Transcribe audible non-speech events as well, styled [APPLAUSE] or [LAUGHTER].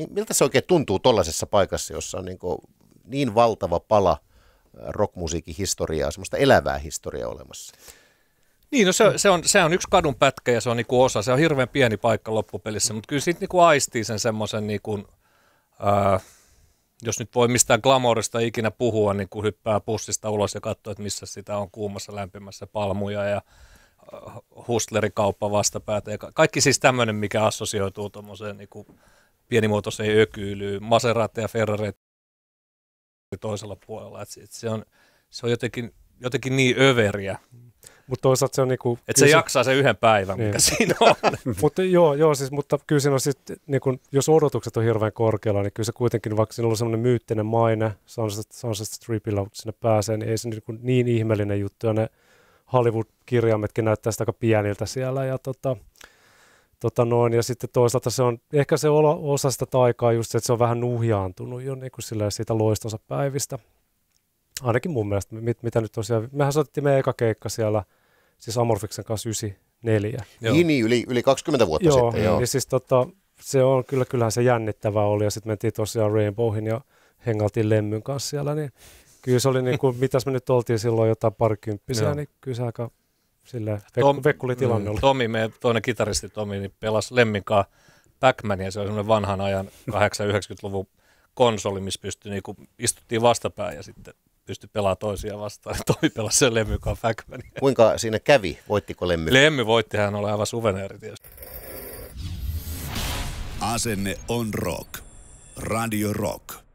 Äh, miltä se oikein tuntuu tuollaisessa paikassa, jossa on niin, niin valtava pala äh, rockmusiikin historiaa, semmoista elävää historiaa olemassa? Niin, no se, se, on, se on yksi kadun pätkä ja se on niinku osa. Se on hirveän pieni paikka loppupelissä, mutta kyllä siitä niinku aistii sen semmoisen, niinku, äh, jos nyt voi mistään glamourista ikinä puhua, niin kun hyppää pussista ulos ja katsoo, että missä sitä on kuumassa lämpimässä palmuja ja hustlerikauppa vastapäätä. Ja kaikki siis tämmöinen, mikä assosioituu tuommoiseen niinku, pienimuotoiseen ökyylyyn, Maserati ja Ferrari toisella puolella. Et se, on, se on jotenkin, jotenkin niin överiä. Mutta toisaalta se on niinku... Että se, se jaksaa sen yhden päivän, niin. mikä siinä on. [LAUGHS] mutta joo, joo siis, mutta kyllä siinä on sit, niinku, jos odotukset on hirveän korkealla, niin kyllä se kuitenkin, vaikka siinä on ollut semmoinen myyttinen maine Sunset, Sunset Stripillä, kun sinne pääsee, niin ei se niinku niin ihmeellinen juttu. Ja ne Hollywood-kirjaimetkin näyttää sitä aika pieniltä siellä. Ja tota, Tota noin, ja sitten toisaalta se on ehkä se osa sitä taikaa just se, että se on vähän nuhjaantunut jo niin kuin siitä loistonsa päivistä. Ainakin mun mielestä, mit, mitä nyt tosiaan, mehän soitettiin meidän eka keikka siellä, siis Amorfiksen kanssa 94. Joo. Niin, niin yli, yli 20 vuotta joo, sitten. Joo, niin siis tota, se on, kyllä, kyllähän se jännittävää oli, ja sitten mentiin tosiaan Rainbowhin ja hengaltiin Lemmyn kanssa siellä, niin kyllä se oli niin kuin, [LAUGHS] mitäs me nyt oltiin silloin jotain parikymppisiä, niin kyllä se aika sillä Tom, Vekkuli tilanne oli. Mm, Tomi, meidän toinen kitaristi Tomi, niin pelasi Lemminkaa pac se oli semmoinen vanhan ajan 80-90-luvun [LAUGHS] konsoli, missä pystyi, niin kuin, istuttiin vastapäin ja sitten pysty pelaamaan toisia vastaan. [LAUGHS] Tomi pelasi sen Lemmy, joka on Kuinka siinä kävi? Voittiko Lemmy? Lemmy voitti, hän oli aivan suveneeri tietysti. Asenne on rock. Radio Rock.